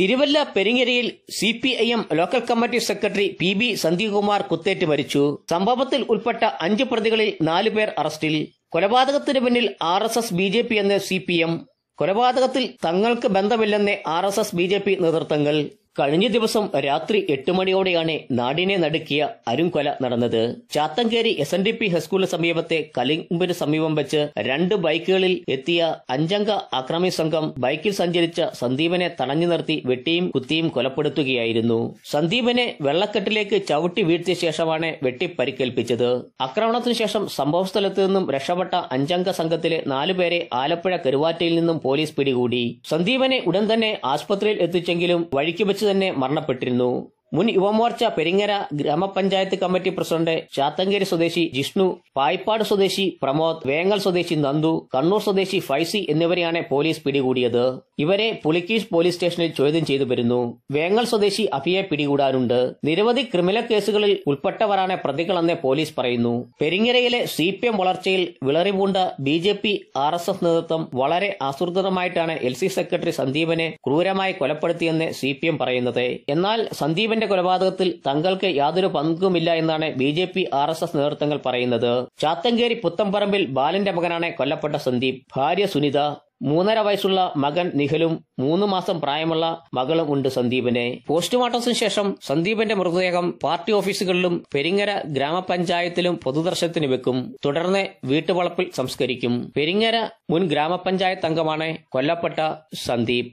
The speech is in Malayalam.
തിരുവല്ല പെരിങ്ങരയിൽ C P I M local committee secretary P B Sandeep കുത്തേറ്റ് മരിച്ചു സംഭവത്തിൽ ഉൾപ്പെട്ട അഞ്ച് പ്രതികളിൽ നാലുപേർ അറസ്റ്റിൽ കൊലപാതകത്തിന് പിന്നിൽ R S S B J P എന്ന സി പി എം കൊലപാതകത്തിൽ തങ്ങൾക്ക് ബന്ധമില്ലെന്ന് R S S B J P നേതൃത്വങ്ങൾ കഴിഞ്ഞ ദിവസം രാത്രി എട്ട് മണിയോടെയാണ് നാടിനെ നടുക്കിയ അരുംകൊല നടന്നത് Chathankeri S N D P ഹൈസ്കൂളിന് സമീപത്തെ കലിങ്കുമ്പിന് സമീപം വെച്ച് രണ്ട് ബൈക്കുകളിൽ എത്തിയ അഞ്ചംഗ ആക്രമി സംഘം ബൈക്കിൽ സഞ്ചരിച്ച സന്ദീപനെ തടഞ്ഞു നിർത്തി വെട്ടിയും കുത്തിയും കൊലപ്പെടുത്തുകയായിരുന്നു സന്ദീപനെ വെള്ളക്കെട്ടിലേക്ക് ചവിട്ടി വീഴ്ത്തിയ ശേഷമാണ് വെട്ടി പരിക്കേൽപ്പിച്ചത് ആക്രമണത്തിന് ശേഷം സംഭവസ്ഥലത്ത് നിന്നും രക്ഷപ്പെട്ട അഞ്ചംഗ സംഘത്തിലെ നാലുപേരെ ആലപ്പുഴ കരുവാറ്റയിൽ നിന്നും പോലീസ് പിടികൂടി സന്ദീപനെ ഉടൻ തന്നെ ആശുപത്രിയിൽ എത്തിച്ചെങ്കിലും വഴിക്ക് വെച്ച് ಯೂಸನ್ನೇ ಮರಣಪಟ್ಟಿರನು മുൻ യുവമോർച്ച പെരിങ്ങര ഗ്രാമപഞ്ചായത്ത് കമ്മിറ്റി പ്രസിഡന്റ് ചാത്തങ്കേരി സ്വദേശി ജിഷ്ണു പായ്പാട് സ്വദേശി പ്രമോദ് വേങ്ങൽ സ്വദേശി നന്ദു കണ്ണൂർ സ്വദേശി ഫൈസി എന്നിവരെയാണ് പോലീസ് പിടികൂടിയത് ഇവരെ പുളിക്കീഷ് പോലീസ് സ്റ്റേഷനിൽ ചോദ്യം ചെയ്തു വരുന്നു വേങ്ങൽ സ്വദേശി അഭിയെ പിടികൂടാനുണ്ട് നിരവധി ക്രിമിനൽ കേസുകളിൽ ഉൾപ്പെട്ടവരാണ് പ്രതികളെന്ന് പോലീസ് പറയുന്നു പെരിങ്ങരയിലെ സി പി എം വളർച്ചയിൽ വിളറിപൂണ്ട B J P R S F നേതൃത്വം വളരെ ആസൂത്രിതമായിട്ടാണ് എൽ സി സെക്രട്ടറി സന്ദീപനെ ക്രൂരമായി കൊലപ്പെടുത്തിയെന്ന് സി പി എം പറയുന്നത് എന്നാൽ സന്ദീപൻ സുരേന്ദ്രന്റെ കൊലപാതകത്തിൽ തങ്ങൾക്ക് യാതൊരു പങ്കുമില്ല എന്നാണ് B J P R S S നേതൃത്വങ്ങൾ പറയുന്നത് ചാത്തങ്കേരി പുത്തംപറമ്പിൽ ബാലന്റെ മകനാണ് കൊല്ലപ്പെട്ട സന്ദീപ് ഭാര്യ സുനിത മൂന്നര വയസ്സുള്ള മകൻ നിഖിലും മൂന്ന് മാസം പ്രായമുള്ള മകളും ഉണ്ട് സന്ദീപിനെ പോസ്റ്റ്മോർട്ടത്തിന് ശേഷം സന്ദീപിന്റെ മൃതദേഹം പാർട്ടി ഓഫീസുകളിലും പെരിങ്ങര ഗ്രാമപഞ്ചായത്തിലും പൊതുദർശനത്തിന് വെക്കും തുടർന്ന് വീട്ടുവളപ്പിൽ സംസ്കരിക്കും പെരിങ്ങര മുൻ ഗ്രാമപഞ്ചായത്ത് അംഗമാണ് കൊല്ലപ്പെട്ട സന്ദീപ്